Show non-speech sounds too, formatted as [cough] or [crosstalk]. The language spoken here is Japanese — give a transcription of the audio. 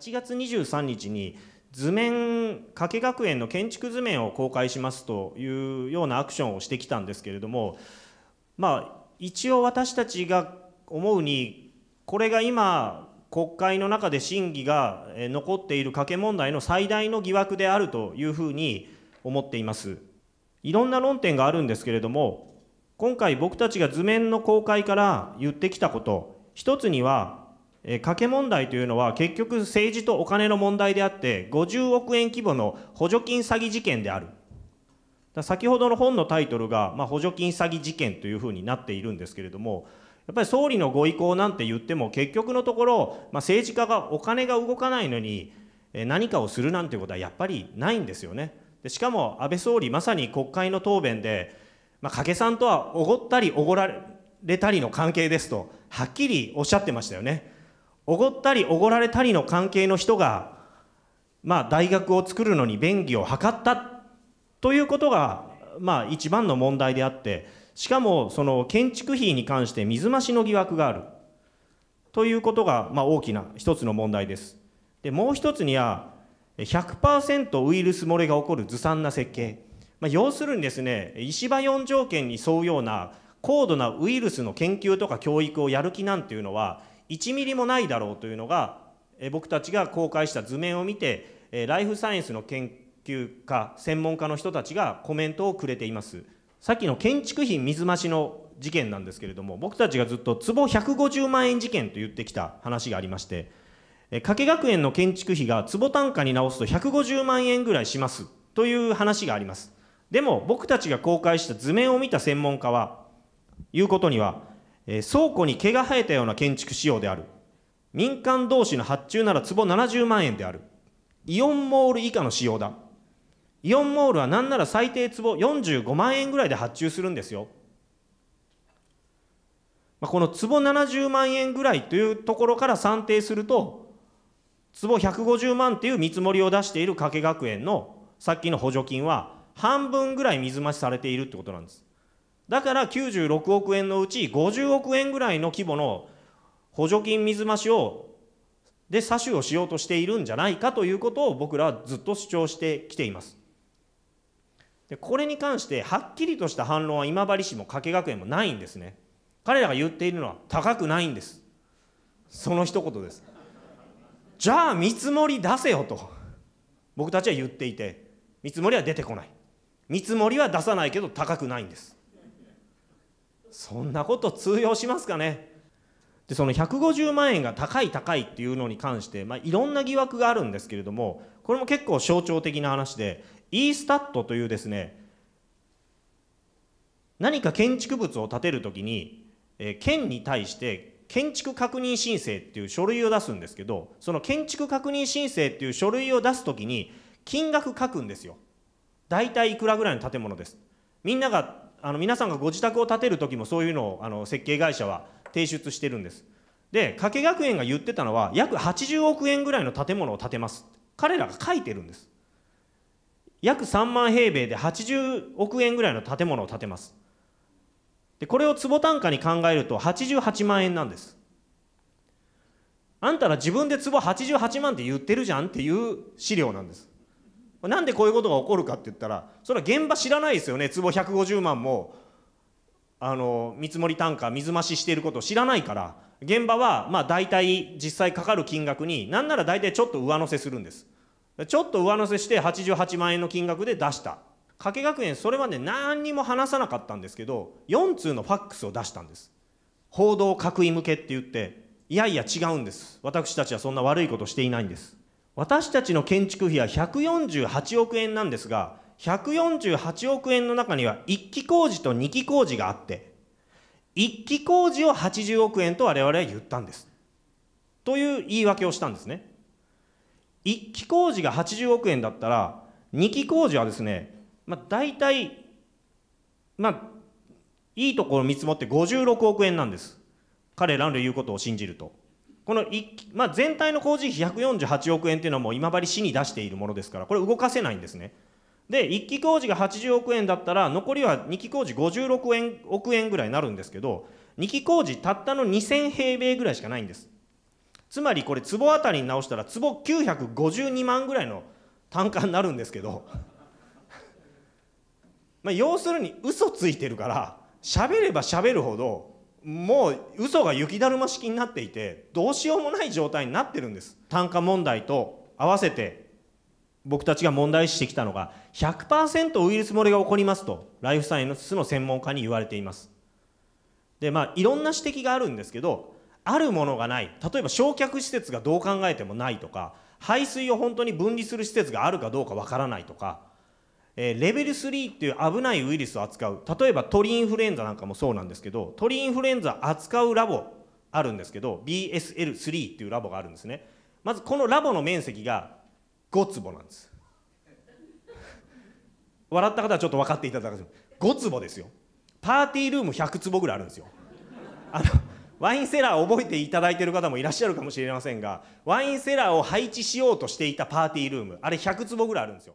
8月23日に図面加計学園の建築図面を公開しますというようなアクションをしてきたんですけれどもまあ一応私たちが思うにこれが今国会の中で審議が残っている加計問題の最大の疑惑であるというふうに思っています。いろんな論点があるんですけれども今回僕たちが図面の公開から言ってきたこと一つにはえー、賭け問題というのは結局政治とお金の問題であって50億円規模の補助金詐欺事件である先ほどの本のタイトルが、まあ、補助金詐欺事件というふうになっているんですけれどもやっぱり総理のご意向なんて言っても結局のところ、まあ、政治家がお金が動かないのに何かをするなんてことはやっぱりないんですよね。でしかも安倍総理まさに国会の答弁で、まあ、加計さんとはおごったりおごられたりの関係ですとはっきりおっしゃってましたよね。おごったりおごられたりの関係の人が、まあ、大学を作るのに便宜を図ったということが、まあ、一番の問題であってしかもその建築費に関して水増しの疑惑があるということが、まあ、大きな一つの問題です。でもう一つには100%ウイルス漏れが起こるずさんな設計、まあ、要するにですね石破4条件に沿うような高度なウイルスの研究とか教育をやる気なんていうのは1ミリもないだろうというのが、え僕たちが公開した図面を見て、えライフサイエンスの研究家専門家の人たちがコメントをくれていますさっきの建築費水増しの事件なんですけれども僕たちがずっと坪150万円事件と言ってきた話がありまして加計学園の建築費が坪単価に直すと150万円ぐらいしますという話がありますでも僕たちが公開した図面を見た専門家は言うことにはえ倉庫に毛が生えたような建築仕様である民間同士の発注なら坪70万円であるイオンモール以下の仕様だイオンモールは何なら最低坪45万円ぐらいで発注するんですよ、まあ、この坪70万円ぐらいというところから算定すると坪150万という見積もりを出している加計学園のさっきの補助金は半分ぐらい水増しされているってことなんですだから96億円のうち50億円ぐらいの規模の補助金水増しをで詐取をしようとしているんじゃないかということを僕らはずっと主張してきていますでこれに関してはっきりとした反論は今治市も加計学園もないんですね彼らが言っているのは高くないんですその一言ですじゃあ見積もり出せよと僕たちは言っていて見積もりは出てこない見積もりは出さないけど高くないんですそんなこと通用しますかねでその150万円が高い高いっていうのに関して、まあ、いろんな疑惑があるんですけれどもこれも結構象徴的な話で e スタットというですね何か建築物を建てるときに、え県に対して建築確認申請っていう書類を出すんですけどその建築確認申請っていう書類を出すときに金額書くんですよ大体いくらぐらいの建物ですみんながあの皆さんがご自宅を建てる時もそういうのをあの設計会社は提出してるんですで加計学園が言ってたのは約80億円ぐらいの建物を建てます彼らが書いてるんです約3万平米で80億円ぐらいの建物を建てますでこれを坪単価に考えると88万円なんですあんたら自分で坪88万って言ってるじゃんっていう資料なんですなんでこういうことが起こるかって言ったらそれは現場知らないですよね坪150万もあの見積もり単価水増ししていることを知らないから現場はまあ大体実際かかる金額になんなら大体ちょっと上乗せするんですちょっと上乗せして88万円の金額で出した加計学園それはね何にも話さなかったんですけど4通のファックスを出したんです報道各位向けって言っていやいや違うんです私たちはそんな悪いことしていないんです私たちの建築費は148億円なんですが、148億円の中には1期工事と2期工事があって、1期工事を80億円と我々は言ったんです。という言い訳をしたんですね。1期工事が80億円だったら、2期工事はですね、まあ、大体、まあ、いいところ見積もって56億円なんです。彼らの言うことを信じると。このまあ、全体の工事費148億円というのはもう今治市に出しているものですからこれ動かせないんですね。で1期工事が80億円だったら残りは2期工事56円億円ぐらいになるんですけど2期工事たったの2000平米ぐらいしかないんですつまりこれ坪あたりに直したら坪952万ぐらいの単価になるんですけど [laughs] まあ要するに嘘ついてるから喋れば喋るほどもう嘘が雪だるま式になっていてどうしようもない状態になってるんです単価問題と合わせて僕たちが問題視してきたのが100%ウイルス漏れが起こりますとライフサイエンスの専門家に言われていますでまあいろんな指摘があるんですけどあるものがない例えば焼却施設がどう考えてもないとか排水を本当に分離する施設があるかどうかわからないとかえー、レベル3っていう危ないウイルスを扱う例えば鳥インフルエンザなんかもそうなんですけど鳥インフルエンザ扱うラボあるんですけど BSL3 っていうラボがあるんですねまずこのラボの面積が5坪なんです [laughs] 笑った方はちょっと分かっていただか5坪ですよパーティールーム100坪ぐらいあるんですよあのワインセラー覚えていただいてる方もいらっしゃるかもしれませんがワインセラーを配置しようとしていたパーティールームあれ100坪ぐらいあるんですよ